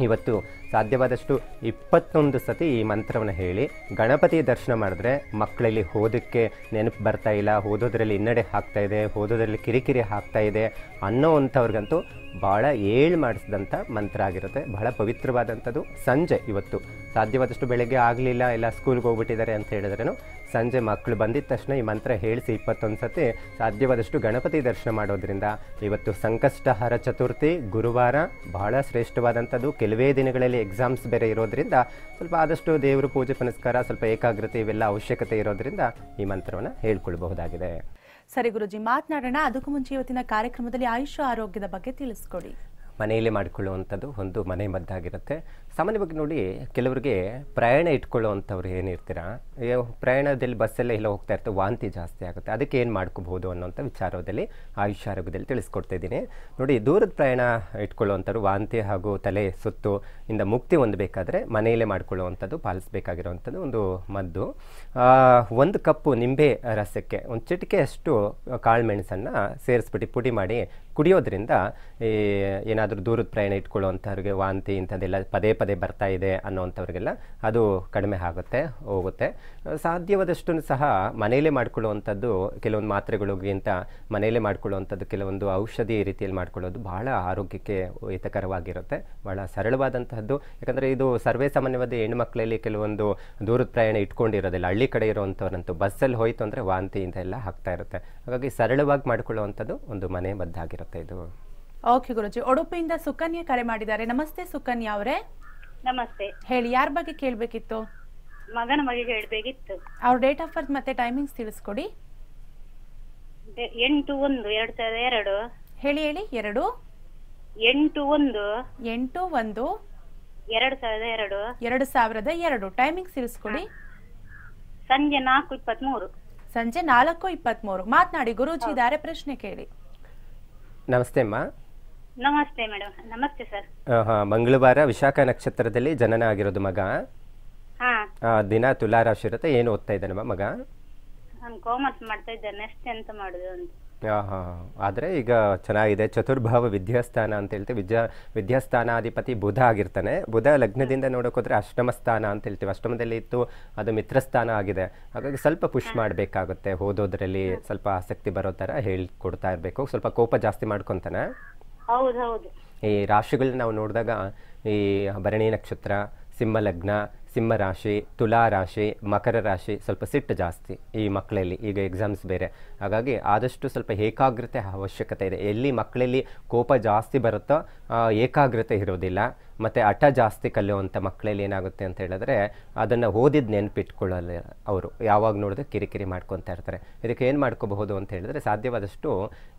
ಇವತ್ತು ಸಾಧ್ಯವಾದಷ್ಟು ಇಪ್ಪತ್ತೊಂದು ಸತಿ ಈ ಮಂತ್ರವನ್ನು ಹೇಳಿ ಗಣಪತಿ ದರ್ಶನ ಮಾಡಿದ್ರೆ ಮಕ್ಕಳಲ್ಲಿ ಓದಕ್ಕೆ ನೆನಪು ಬರ್ತಾ ಇಲ್ಲ ಓದೋದ್ರಲ್ಲಿ ಹಿನ್ನಡೆ ಹಾಕ್ತಾಯಿದೆ ಓದೋದ್ರಲ್ಲಿ ಕಿರಿಕಿರಿ ಹಾಕ್ತಾಯಿದೆ ಅನ್ನೋ ಅಂಥವ್ರಿಗಂತೂ ಭಾಳ ಏಳು ಮಾಡಿಸಿದಂಥ ಮಂತ್ರ ಆಗಿರುತ್ತೆ ಬಹಳ ಪವಿತ್ರವಾದಂಥದ್ದು ಸಂಜೆ ಇವತ್ತು ಸಾಧ್ಯವಾದಷ್ಟು ಬೆಳಗ್ಗೆ ಆಗಲಿಲ್ಲ ಎಲ್ಲ ಸ್ಕೂಲ್ಗೆ ಹೋಗ್ಬಿಟ್ಟಿದ್ದಾರೆ ಅಂತ ಹೇಳಿದ್ರೂ ಸಂಜೆ ಮಕ್ಕಳು ಬಂದಿದ್ದ ತಕ್ಷಣ ಈ ಮಂತ್ರ ಹೇಳಿಸಿ ಇಪ್ಪತ್ತೊಂದು ಸತಿ ಸಾಧ್ಯವಾದಷ್ಟು ಗಣಪತಿ ದರ್ಶನ ಮಾಡೋದ್ರಿಂದ ಇವತ್ತು ಸಂಕಷ್ಟಹರ ಚತುರ್ಥಿ ಗುರುವಾರ ಬಹಳ ಶ್ರೇಷ್ಠವಾದಂಥದ್ದು ಕೆಲವೇ ದಿನಗಳಲ್ಲಿ ಎಕ್ಸಾಮ್ಸ್ ಬೇರೆ ಇರೋದ್ರಿಂದ ಸ್ವಲ್ಪ ಆದಷ್ಟು ದೇವರು ಪೂಜೆ ಪುನಸ್ಕಾರ ಸ್ವಲ್ಪ ಏಕಾಗ್ರತೆ ಇವೆಲ್ಲ ಅವಶ್ಯಕತೆ ಇರೋದ್ರಿಂದ ಈ ಮಂತ್ರವನ್ನು ಹೇಳ್ಕೊಳ್ಬಹುದಾಗಿದೆ ಸರಿ ಗುರುಜಿ ಮಾತನಾಡೋಣ ಅದಕ್ಕೂ ಮುಂಚೆ ಇವತ್ತಿನ ಕಾರ್ಯಕ್ರಮದಲ್ಲಿ ಆಯುಷ್ ಆರೋಗ್ಯದ ಬಗ್ಗೆ ತಿಳಿಸ್ಕೊಡಿ ಮನೆಯಲ್ಲೇ ಮಾಡಿಕೊಳ್ಳುವಂಥದ್ದು ಒಂದು ಮನೆ ಮದ್ದಾಗಿರುತ್ತೆ ಸಾಮಾನ್ಯವಾಗಿ ನೋಡಿ ಕೆಲವರಿಗೆ ಪ್ರಯಾಣ ಇಟ್ಕೊಳ್ಳೋವಂಥವ್ರು ಏನಿರ್ತೀರ ಪ್ರಯಾಣದಲ್ಲಿ ಬಸ್ಸೆಲ್ಲ ಎಲ್ಲ ಹೋಗ್ತಾ ಇರ್ತಾರೆ ವಾಂತಿ ಜಾಸ್ತಿ ಆಗುತ್ತೆ ಅದಕ್ಕೆ ಏನು ಮಾಡ್ಕೋಬಹುದು ಅನ್ನೋಂಥ ವಿಚಾರದಲ್ಲಿ ಆಯುಷ್ಯ ಆರೋಗ್ಯದಲ್ಲಿ ತಿಳಿಸ್ಕೊಡ್ತಾ ಇದ್ದೀನಿ ನೋಡಿ ದೂರದ ಪ್ರಯಾಣ ಇಟ್ಕೊಳ್ಳುವಂಥವ್ರು ವಾಂತಿ ಹಾಗೂ ತಲೆ ಸುತ್ತು ಇಂದ ಮುಕ್ತಿ ಹೊಂದಬೇಕಾದ್ರೆ ಮನೆಯಲ್ಲೇ ಮಾಡ್ಕೊಳ್ಳುವಂಥದ್ದು ಪಾಲಿಸಬೇಕಾಗಿರುವಂಥದ್ದು ಒಂದು ಮದ್ದು ಒಂದು ಕಪ್ಪು ನಿಂಬೆ ರಸಕ್ಕೆ ಒಂದು ಚಿಟಿಕೆಯಷ್ಟು ಕಾಳು ಮೆಣಸನ್ನು ಸೇರಿಸ್ಬಿಟ್ಟು ಪುಡಿ ಮಾಡಿ ಕುಡಿಯೋದ್ರಿಂದ ಏನಾದರೂ ದೂರದ ಪ್ರಯಾಣ ಇಟ್ಕೊಳ್ಳುವಂಥವ್ರಿಗೆ ವಾಂತಿ ಇಂಥದ್ದೆಲ್ಲ ಪದೇ ಪದೇ ಪದೇ ಬರ್ತಾ ಇದೆ ಅನ್ನೋವಂಥವ್ರಿಗೆಲ್ಲ ಅದು ಕಡಿಮೆ ಆಗುತ್ತೆ ಹೋಗುತ್ತೆ ಸಾಧ್ಯವಾದಷ್ಟು ಸಹ ಮನೆಯಲ್ಲೇ ಮಾಡ್ಕೊಳ್ಳುವಂಥದ್ದು ಕೆಲವೊಂದು ಮಾತ್ರೆಗಳಿಗಿಂತ ಮನೆಯಲ್ಲೇ ಮಾಡ್ಕೊಳ್ಳುವಂಥದ್ದು ಕೆಲವೊಂದು ಔಷಧಿ ರೀತಿಯಲ್ಲಿ ಮಾಡ್ಕೊಳ್ಳೋದು ಭಾಳ ಆರೋಗ್ಯಕ್ಕೆ ಹಿತಕರವಾಗಿರುತ್ತೆ ಭಾಳ ಸರಳವಾದಂತಹದ್ದು ಯಾಕಂದರೆ ಇದು ಸರ್ವೇ ಸಾಮಾನ್ಯವಾದ ಹೆಣ್ಮಕ್ಳಲ್ಲಿ ಕೆಲವೊಂದು ದೂರದ ಪ್ರಯಾಣ ಇಟ್ಕೊಂಡಿರೋದಿಲ್ಲ ಹಳ್ಳಿ ಕಡೆ ಇರುವಂಥವ್ರಂತೂ ಬಸ್ಸಲ್ಲಿ ಹೋಯಿತು ಅಂದರೆ ವಾಂತಿಯಿಂದ ಎಲ್ಲ ಆಗ್ತಾ ಇರುತ್ತೆ ಹಾಗಾಗಿ ಸರಳವಾಗಿ ಮಾಡ್ಕೊಳ್ಳುವಂಥದ್ದು ಒಂದು ಮನೆ ಮದ್ದಾಗಿರುತ್ತೆ ಇದು ಓಕೆ ಗುರುಜಿ ಉಡುಪಿಯಿಂದ ಸುಕನ್ಯಾ ಕರೆ ಮಾಡಿದ್ದಾರೆ ನಮಸ್ತೆ ಸುಕನ್ಯಾ ಅವರೇ ನಮಸ್ತೆ ಹೇಳಿ ಯಾರ ಬಗ್ಗೆ ಕೇಳಬೇಕಿತ್ತು ಮಗನ ಬಗ್ಗೆ ಹೇಳ್ಬೇಕಿತ್ತು ಅವ್ರ ಡೇಟ್ ಆಫ್ ಬರ್ತ್ ಮತ್ತೆ ಟೈಮಿಂಗ್ಸ್ ತಿಳಿಸ್ಕೊಡಿ ಎಂಟು ಒಂದು ಎರಡ್ ಸಾವಿರದ ಎರಡು ಹೇಳಿ ಹೇಳಿ ಎರಡು ಎಂಟು ಒಂದು ಎಂಟು ಒಂದು ಎರಡ್ ಸಾವಿರದ ಎರಡು ಎರಡು ಸಾವಿರದ ಎರಡು ಟೈಮಿಂಗ್ಸ್ ತಿಳಿಸ್ಕೊಡಿ ಸಂಜೆ ನಾಲ್ಕು ಇಪ್ಪತ್ಮೂರು ಸಂಜೆ ನಾಲ್ಕು ಇಪ್ಪತ್ಮೂರು ಮಾತನಾಡಿ ಗುರೂಜಿ ಇದಾರೆ ಪ್ರಶ್ನೆ ಕೇಳಿ ನಮಸ್ತೆ ಅಮ್ಮ ನಮಸ್ತೆ ಮೇಡಮ್ ನಮಸ್ತೆ ಸರ್ ಮಂಗಳವಾರ ವಿಶಾಖ ನಕ್ಷತ್ರದಲ್ಲಿ ಜನನ ಆಗಿರೋದು ಮಗ ದಿನ ತುಲಾರಾಶಿ ಇರುತ್ತೆ ಏನು ಓದ್ತಾ ಇದ್ದಾನೆ ಮಗ ಆದ್ರೆ ಮಾಡ್ತಾ ಇದ್ದಾನೆ ನೆಕ್ಸ್ಟ್ ಎಂತ ಮಾಡುದು ಅಂತ ಈಗ ಚೆನ್ನಾಗಿದೆ ಚತುರ್ಭಾವ ವಿದ್ಯಾಸ್ಥಾನ ಅಂತ ಹೇಳ್ತೀವಿ ವಿದ್ಯಾ ವಿದ್ಯಾಸ್ಥಾನಾಧಿಪತಿ ಬುಧ ಆಗಿರ್ತಾನೆ ಬುಧ ಲಗ್ನದಿಂದ ನೋಡೋಕೋದ್ರೆ ಅಷ್ಟಮ ಸ್ಥಾನ ಅಂತ ಹೇಳ್ತೀವಿ ಅಷ್ಟಮದಲ್ಲಿ ಇತ್ತು ಅದು ಮಿತ್ರಸ್ಥಾನ ಆಗಿದೆ ಹಾಗಾಗಿ ಸ್ವಲ್ಪ ಪುಷ್ ಮಾಡಬೇಕಾಗುತ್ತೆ ಓದೋದ್ರಲ್ಲಿ ಸ್ವಲ್ಪ ಆಸಕ್ತಿ ಬರೋ ಥರ ಹೇಳ್ಕೊಡ್ತಾ ಇರಬೇಕು ಸ್ವಲ್ಪ ಕೋಪ ಜಾಸ್ತಿ ಮಾಡ್ಕೊತಾನೆ ಈ ರಾಶಿಗಳನ್ನ ನಾವು ನೋಡಿದಾಗ ಈ ಭರಣಿ ನಕ್ಷತ್ರ ಸಿಂಹ ಲಗ್ನ ಸಿಂಹರಾಶಿ ತುಲಾರಾಶಿ ಮಕರ ರಾಶಿ ಸ್ವಲ್ಪ ಸಿಟ್ಟು ಜಾಸ್ತಿ ಈ ಮಕ್ಕಳಲ್ಲಿ ಈಗ ಎಕ್ಸಾಮ್ಸ್ ಬೇರೆ ಹಾಗಾಗಿ ಆದಷ್ಟು ಸ್ವಲ್ಪ ಏಕಾಗ್ರತೆ ಅವಶ್ಯಕತೆ ಇದೆ ಎಲ್ಲಿ ಮಕ್ಕಳಲ್ಲಿ ಕೋಪ ಜಾಸ್ತಿ ಬರುತ್ತೋ ಏಕಾಗ್ರತೆ ಇರೋದಿಲ್ಲ ಮತ್ತು ಹಠ ಜಾಸ್ತಿ ಕಲಿಯುವಂಥ ಮಕ್ಕಳಲ್ಲಿ ಏನಾಗುತ್ತೆ ಅಂತ ಹೇಳಿದ್ರೆ ಅದನ್ನು ಓದಿದ ನೆನಪಿಟ್ಕೊಳ್ಳಲ್ಲ ಅವರು ಯಾವಾಗ ನೋಡಿದ್ರೆ ಕಿರಿಕಿರಿ ಮಾಡ್ಕೊತಾ ಇರ್ತಾರೆ ಇದಕ್ಕೆ ಏನು ಮಾಡ್ಕೋಬಹುದು ಅಂತ ಹೇಳಿದ್ರೆ ಸಾಧ್ಯವಾದಷ್ಟು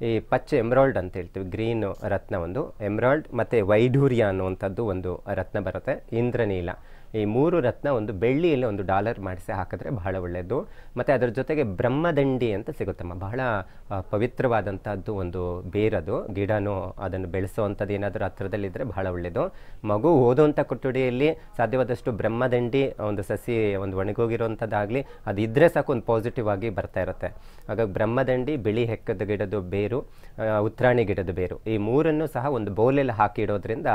ಈ ಪಚ್ಚೆ ಎಮ್ರಾಲ್ಡ್ ಅಂತ ಹೇಳ್ತೀವಿ ಗ್ರೀನ್ ರತ್ನ ಒಂದು ಎಮ್ರಾಲ್ಡ್ ಮತ್ತು ವೈಢೂರ್ಯ ಅನ್ನುವಂಥದ್ದು ಒಂದು ರತ್ನ ಬರುತ್ತೆ ಇಂದ್ರನೀಲ ಈ ಮೂರು ರತ್ನ ಒಂದು ಬೆಳ್ಳಿಯಲ್ಲಿ ಒಂದು ಡಾಲರ್ ಮಾಡಿಸಿ ಹಾಕಿದ್ರೆ ಬಹಳ ಒಳ್ಳೆಯದು ಮತ್ತು ಅದರ ಜೊತೆಗೆ ಬ್ರಹ್ಮದಂಡಿ ಅಂತ ಸಿಗುತ್ತಮ್ಮ ಬಹಳ ಪವಿತ್ರವಾದಂಥದ್ದು ಒಂದು ಬೇರದು ಗಿಡನೂ ಅದನ್ನು ಬೆಳೆಸೋವಂಥದ್ದು ಏನಾದರೂ ಹತ್ರದಲ್ಲಿದ್ದರೆ ಬಹಳ ಒಳ್ಳೆಯದು ಮಗು ಓದುವಂಥ ಕೊಠಡಿಯಲ್ಲಿ ಸಾಧ್ಯವಾದಷ್ಟು ಬ್ರಹ್ಮದಂಡಿ ಒಂದು ಸಸಿ ಒಂದು ಒಣಗೋಗಿರೋವಂಥದ್ದಾಗಲಿ ಅದು ಇದ್ದರೆ ಸಾಕು ಒಂದು ಪಾಸಿಟಿವ್ ಆಗಿ ಬರ್ತಾ ಇರುತ್ತೆ ಹಾಗಾಗಿ ಬ್ರಹ್ಮದಂಡಿ ಬಿಳಿ ಹೆಕ್ಕದ ಗಿಡದ ಬೇರು ಉತ್ರಾಣಿ ಗಿಡದ ಬೇರು ಈ ಮೂರನ್ನು ಸಹ ಒಂದು ಬೌಲಲ್ಲಿ ಹಾಕಿಡೋದ್ರಿಂದ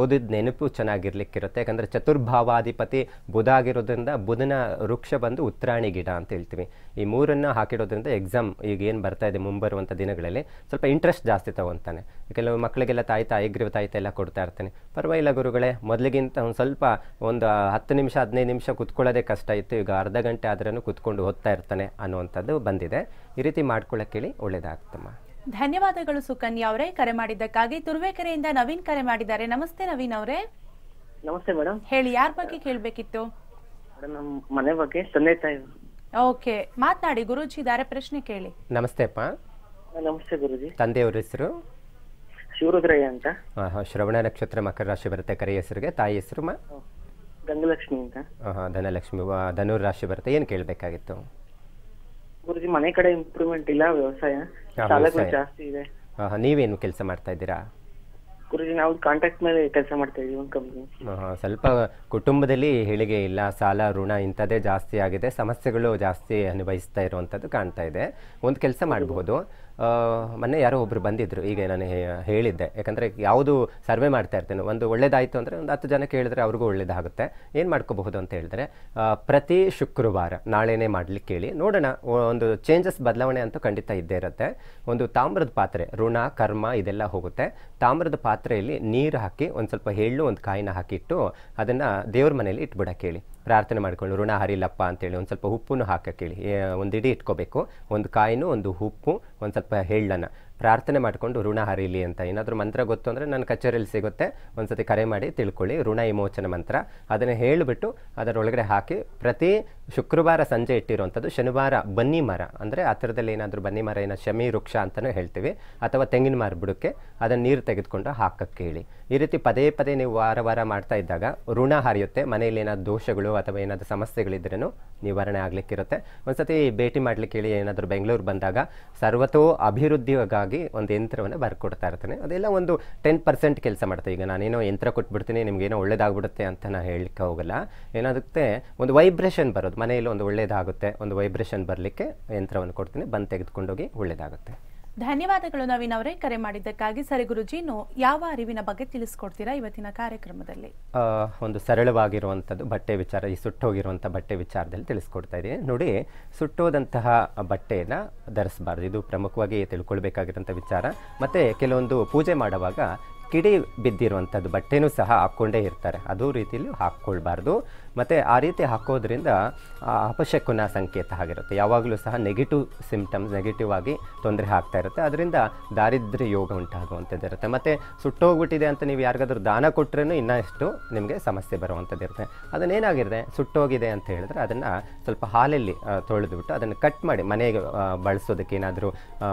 ಓದಿದ ನೆನಪು ಚೆನ್ನಾಗಿರ್ಲಿಕ್ಕಿರುತ್ತೆ ಯಾಕಂದರೆ ಚತುರ್ಭಾವ ಗ್ರಹಾಧಿಪತಿ ಬುಧ ಆಗಿರೋದ್ರಿಂದ ಬುಧನ ವೃಕ್ಷ ಬಂದು ಉತ್ತರಾಣಿ ಗಿಡ ಅಂತ ಹೇಳ್ತೀವಿ ಈ ಮೂರನ್ನ ಹಾಕಿಡೋದ್ರಿಂದ ಎಕ್ಸಾಮ್ ಈಗ ಏನು ಬರ್ತಾ ಇದೆ ಮುಂಬರುವಂಥ ದಿನಗಳಲ್ಲಿ ಸ್ವಲ್ಪ ಇಂಟ್ರೆಸ್ಟ್ ಜಾಸ್ತಿ ತಗೊತಾನೆ ಕೆಲವು ಮಕ್ಕಳಿಗೆಲ್ಲ ತಾಯಿ ತಾಯಿಗ್ರೀವ ತಾಯಿ ಎಲ್ಲ ಕೊಡ್ತಾ ಇರ್ತಾನೆ ಪರವಾಗಿಲ್ಲ ಗುರುಗಳೇ ಮೊದಲಿಗಿಂತ ಒಂದು ಸ್ವಲ್ಪ ಒಂದು ಹತ್ತು ನಿಮಿಷ ಹದಿನೈದು ನಿಮಿಷ ಕುತ್ಕೊಳ್ಳೋದೇ ಕಷ್ಟ ಇತ್ತು ಈಗ ಅರ್ಧ ಗಂಟೆ ಆದ್ರೂ ಕುತ್ಕೊಂಡು ಓದ್ತಾ ಇರ್ತಾನೆ ಅನ್ನುವಂಥದ್ದು ಬಂದಿದೆ ಈ ರೀತಿ ಮಾಡ್ಕೊಳ್ಳೋಕೆ ಹೇಳಿ ಒಳ್ಳೇದಾಗ್ತಮ್ಮ ಧನ್ಯವಾದಗಳು ಸುಕನ್ಯಾ ಅವರೇ ಕರೆ ಮಾಡಿದ್ದಕ್ಕಾಗಿ ತುರುವೇಕೆರೆಯಿಂದ ನವೀನ್ ಕರೆ ಮಾಡಿದ್ದಾರೆ ನಮಸ್ತೆ ನವೀನ್ ಅವರೇ ನಮಸ್ತೆ ಮೇಡಮ್ ಹೇಳಿ ಯಾರ ಬಗ್ಗೆ ಕೇಳಬೇಕಿತ್ತು ಮನೆ ಬಗ್ಗೆ ತಂದೆ ತಾಯಿ ಓಕೆ ಮಾತನಾಡಿ ಗುರುಜಿ ಇದಾರೆ ಪ್ರಶ್ನೆ ಕೇಳಿ ನಮಸ್ತೆ ಅಪ್ಪ ನಮಸ್ತೆ ಗುರುಜಿ ತಂದೆಯವರ ಹೆಸರು ಶಿವರುದ್ರಯ್ಯ ಅಂತ ಶ್ರವಣ ನಕ್ಷತ್ರ ಮಕರ ರಾಶಿ ಬರುತ್ತೆ ಕರೆ ಹೆಸರಿಗೆ ತಾಯಿ ಹೆಸರು ಮಾ ಗಂಗಲಕ್ಷ್ಮಿ ಅಂತ ಧನಲಕ್ಷ್ಮಿ ಧನುರ್ ರಾಶಿ ಬರುತ್ತೆ ಏನು ಕೇಳಬೇಕಾಗಿತ್ತು ಗುರುಜಿ ಮನೆ ಕಡೆ ಇಂಪ್ರೂವ್ಮೆಂಟ್ ಇಲ್ಲ ವ್ಯವಸಾಯ ಜಾಸ್ತಿ ಇದೆ ನೀವೇನು ಕೆಲಸ ಮಾಡ್ತಾ ಇದ್ದೀರಾ ಗುರುಜಿ ನಾವು ಕಾಂಟ್ರಾಕ್ಟ್ ಮೇಲೆ ಕೆಲಸ ಮಾಡ್ತಾ ಇದ್ದೀವಿ ಸ್ವಲ್ಪ ಕುಟುಂಬದಲ್ಲಿ ಹೇಳಿಗೆ ಇಲ್ಲ ಸಾಲ ಋಣ ಇಂತದೇ ಜಾಸ್ತಿ ಆಗಿದೆ ಸಮಸ್ಯೆಗಳು ಜಾಸ್ತಿ ಅನುಭವಿಸ್ತಾ ಇರುವಂತದ್ದು ಕಾಣ್ತಾ ಇದೆ ಒಂದು ಕೆಲಸ ಮಾಡಬಹುದು ಮೊನ್ನೆ ಯಾರೋ ಒಬ್ಬರು ಬಂದಿದ್ರು ಈಗ ನಾನು ಹೇಳಿದ್ದೆ ಯಾಕಂದರೆ ಯಾವುದು ಸರ್ವೆ ಮಾಡ್ತಾ ಇರ್ತೇನೆ ಒಂದು ಒಳ್ಳೇದಾಯಿತು ಅಂದರೆ ಒಂದು ಹತ್ತು ಜನಕ್ಕೆ ಹೇಳಿದ್ರೆ ಅವ್ರಿಗೂ ಒಳ್ಳೇದಾಗುತ್ತೆ ಏನು ಮಾಡ್ಕೋಬಹುದು ಅಂತ ಹೇಳಿದ್ರೆ ಪ್ರತಿ ಶುಕ್ರವಾರ ನಾಳೆನೇ ಮಾಡಲಿಕ್ಕೆ ಹೇಳಿ ನೋಡೋಣ ಒಂದು ಚೇಂಜಸ್ ಬದಲಾವಣೆ ಅಂತೂ ಖಂಡಿತ ಇದ್ದೇ ಇರುತ್ತೆ ಒಂದು ತಾಮ್ರದ ಪಾತ್ರೆ ಋಣ ಕರ್ಮ ಇದೆಲ್ಲ ಹೋಗುತ್ತೆ ತಾಮ್ರದ ಪಾತ್ರೆಯಲ್ಲಿ ನೀರು ಹಾಕಿ ಒಂದು ಸ್ವಲ್ಪ ಹೇಳು ಒಂದು ಕಾಯಿನ ಹಾಕಿಟ್ಟು ಅದನ್ನು ದೇವ್ರ ಮನೆಯಲ್ಲಿ ಇಟ್ಬಿಡಕ್ಕೆ ಹೇಳಿ ಪ್ರಾರ್ಥನೆ ಮಾಡ್ಕೊಂಡು ಋಣ ಹರಿಲಪ್ಪ ಅಂತೇಳಿ ಒಂದು ಸ್ವಲ್ಪ ಉಪ್ಪನ್ನು ಹಾಕಕ್ಕೆ ಹೇಳಿ ಒಂದು ಇಡಿ ಇಟ್ಕೋಬೇಕು ಒಂದು ಕಾಯಿನೂ ಒಂದು ಉಪ್ಪು ಒಂದು ಸ್ವಲ್ಪ ಸ್ವಲ್ಪ ಹೇಳೋಣ ಪ್ರಾರ್ಥನೆ ಮಾಡಿಕೊಂಡು ಋಣ ಹರಿಲಿ ಅಂತ ಏನಾದರೂ ಮಂತ್ರ ಗೊತ್ತು ಅಂದರೆ ನನ್ನ ಕಚೇರಿಯಲ್ಲಿ ಸಿಗುತ್ತೆ ಒಂದು ಸತಿ ಕರೆ ಮಾಡಿ ತಿಳ್ಕೊಳ್ಳಿ ಋಣ ವಿಮೋಚನ ಮಂತ್ರ ಅದನ್ನು ಹೇಳಿಬಿಟ್ಟು ಅದರೊಳಗಡೆ ಹಾಕಿ ಪ್ರತಿ ಶುಕ್ರವಾರ ಸಂಜೆ ಇಟ್ಟಿರುವಂಥದ್ದು ಶನಿವಾರ ಬನ್ನಿ ಮರ ಅಂದರೆ ಆ ಏನಾದರೂ ಬನ್ನಿ ಮರ ಏನೋ ಶಮಿ ವೃಕ್ಷ ಅಂತಲೂ ಹೇಳ್ತೀವಿ ಅಥವಾ ತೆಂಗಿನ ಮರ ಬುಡಕ್ಕೆ ಅದನ್ನು ನೀರು ತೆಗೆದುಕೊಂಡು ಹಾಕಕ್ಕೆ ಹೇಳಿ ಈ ರೀತಿ ಪದೇ ಪದೇ ನೀವು ವಾರ ವಾರ ಮಾಡ್ತಾ ಇದ್ದಾಗ ಋಣ ಹರಿಯುತ್ತೆ ಮನೆಯಲ್ಲಿ ಏನಾದರೂ ದೋಷಗಳು ಅಥವಾ ಏನಾದರೂ ಸಮಸ್ಯೆಗಳಿದ್ರೂ ನಿವಾರಣೆ ಆಗಲಿಕ್ಕಿರುತ್ತೆ ಒಂದು ಸತಿ ಭೇಟಿ ಮಾಡಲಿಕ್ಕೆ ಹೇಳಿ ಏನಾದರೂ ಬೆಂಗಳೂರು ಬಂದಾಗ ಸರ್ವತೋ ಅಭಿವೃದ್ಧಿಗಾಗಿ ಒಂದು ಯಂತ್ರವನ್ನು ಬರ್ಕೊಡ್ತಾ ಇರ್ತಾನೆ ಅದೆಲ್ಲ ಒಂದು ಟೆನ್ ಪರ್ಸೆಂಟ್ ಕೆಲಸ ಮಾಡ್ತಾರೆ ಈಗ ನಾನೇನೋ ಯಂತ್ರ ಕೊಟ್ಬಿಡ್ತೀನಿ ನಿಮಗೇನೋ ಒಳ್ಳೇದಾಗ್ಬಿಡುತ್ತೆ ಅಂತ ನಾನು ಹೇಳಲಿಕ್ಕೆ ಹೋಗಲ್ಲ ಏನಾದಕ್ಕೆ ಒಂದು ವೈಬ್ರೇಷನ್ ಬರೋದು ಮನೆಯಲ್ಲಿ ಒಂದು ಒಳ್ಳೇದಾಗುತ್ತೆ ಒಂದು ವೈಬ್ರೇಷನ್ ಬರಲಿಕ್ಕೆ ಯಂತ್ರವನ್ನು ಕೊಡ್ತೀನಿ ಬಂದು ತೆಗೆದುಕೊಂಡೋಗಿ ಒಳ್ಳೇದಾಗುತ್ತೆ ಧನ್ಯವಾದಗಳು ನವೀನ್ ಅವರೇ ಕರೆ ಮಾಡಿದ್ದಕ್ಕಾಗಿ ಸರಿ ಗುರುಜಿನು ಯಾವ ಅರಿವಿನ ಬಗ್ಗೆ ತಿಳಿಸ್ಕೊಡ್ತೀರಾ ಇವತ್ತಿನ ಕಾರ್ಯಕ್ರಮದಲ್ಲಿ ಒಂದು ಸರಳವಾಗಿರುವಂಥದ್ದು ಬಟ್ಟೆ ವಿಚಾರ ಈ ಸುಟ್ಟೋಗಿರುವಂಥ ಬಟ್ಟೆ ವಿಚಾರದಲ್ಲಿ ತಿಳಿಸ್ಕೊಡ್ತಾ ಇದ್ದೀನಿ ನೋಡಿ ಸುಟ್ಟೋದಂತಹ ಬಟ್ಟೆಯನ್ನು ಧರಿಸಬಾರ್ದು ಇದು ಪ್ರಮುಖವಾಗಿ ತಿಳ್ಕೊಳ್ಬೇಕಾಗಿರೋಂಥ ವಿಚಾರ ಮತ್ತು ಕೆಲವೊಂದು ಪೂಜೆ ಮಾಡುವಾಗ ಕಿಡಿ ಬಿದ್ದಿರುವಂಥದ್ದು ಬಟ್ಟೆನೂ ಸಹ ಹಾಕ್ಕೊಂಡೇ ಇರ್ತಾರೆ ಅದು ರೀತಿಯಲ್ಲಿ ಹಾಕ್ಕೊಳ್ಬಾರ್ದು ಮತ್ತು ಆ ರೀತಿ ಹಾಕೋದ್ರಿಂದ ಅಪಶಕುನ ಸಂಕೇತ ಆಗಿರುತ್ತೆ ಯಾವಾಗಲೂ ಸಹ ನೆಗೆಟಿವ್ ಸಿಂಪ್ಟಮ್ಸ್ ನೆಗೆಟಿವ್ ಆಗಿ ತೊಂದರೆ ಆಗ್ತಾ ಇರುತ್ತೆ ಅದರಿಂದ ದಾರಿದ್ರ್ಯ ಯೋಗ ಉಂಟಾಗುವಂಥದ್ದು ಇರುತ್ತೆ ಮತ್ತು ಸುಟ್ಟೋಗ್ಬಿಟ್ಟಿದೆ ಅಂತ ನೀವು ಯಾರಿಗಾದ್ರೂ ದಾನ ಕೊಟ್ಟರೆ ಇನ್ನಷ್ಟು ನಿಮಗೆ ಸಮಸ್ಯೆ ಬರುವಂಥದ್ದು ಇರುತ್ತೆ ಅದನ್ನೇನಾಗಿದೆ ಸುಟ್ಟೋಗಿದೆ ಅಂತ ಹೇಳಿದ್ರೆ ಅದನ್ನು ಸ್ವಲ್ಪ ಹಾಲಲ್ಲಿ ತೊಳೆದುಬಿಟ್ಟು ಅದನ್ನು ಕಟ್ ಮಾಡಿ ಮನೆಗೆ ಬಳಸೋದಕ್ಕೆ ಏನಾದರೂ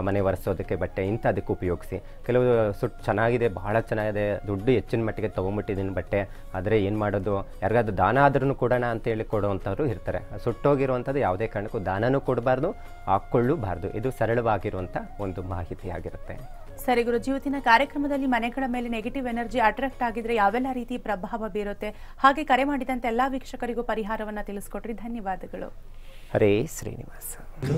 ಮನೆ ಒರೆಸೋದಕ್ಕೆ ಬಟ್ಟೆ ಇಂಥದಕ್ಕೆ ಉಪಯೋಗಿಸಿ ಕೆಲವು ಸುಟ್ಟು ಚೆನ್ನಾಗಿದೆ ಭಾಳ ಚೆನ್ನಾಗಿದೆ ದುಡ್ಡು ಹೆಚ್ಚಿನ ಮಟ್ಟಿಗೆ ತೊಗೊಂಬಿಟ್ಟಿದ್ದೀನಿ ಬಟ್ಟೆ ಆದರೆ ಏನು ಮಾಡೋದು ಯಾರಿಗಾದ್ರೂ ದಾನ ಆದ್ರೂ ಕೊಡೋಣ ಅಂತೇಳಿ ಕೊಡುವಂಥವ್ರು ಇರ್ತಾರೆ ಸುಟ್ಟೋಗಿರುವಂಥದ್ದು ಯಾವುದೇ ಕಾರಣಕ್ಕೂ ದಾನನೂ ಕೊಡಬಾರ್ದು ಹಾಕ್ಕೊಳ್ಳಬಾರ್ದು ಇದು ಸರಳವಾಗಿರುವಂಥ ಒಂದು ಮಾಹಿತಿಯಾಗಿರುತ್ತೆ ಸರಿ ಗುರುಜಿ ಇವತ್ತಿನ ಕಾರ್ಯಕ್ರಮದಲ್ಲಿ ಮನೆಗಳ ಮೇಲೆ ನೆಗೆಟಿವ್ ಎನರ್ಜಿ ಅಟ್ರಾಕ್ಟ್ ಆಗಿದ್ರೆ ಯಾವೆಲ್ಲ ರೀತಿ ಪ್ರಭಾವ ಬೀರುತ್ತೆ ಹಾಗೆ ಕರೆ ಮಾಡಿದಂತ ಎಲ್ಲ ವೀಕ್ಷಕರಿಗೂ ಪರಿಹಾರವನ್ನು ತಿಳಿಸ್ಕೊಟ್ರಿ ಧನ್ಯವಾದಗಳು ಹರೇ ಶ್ರೀನಿವಾಸ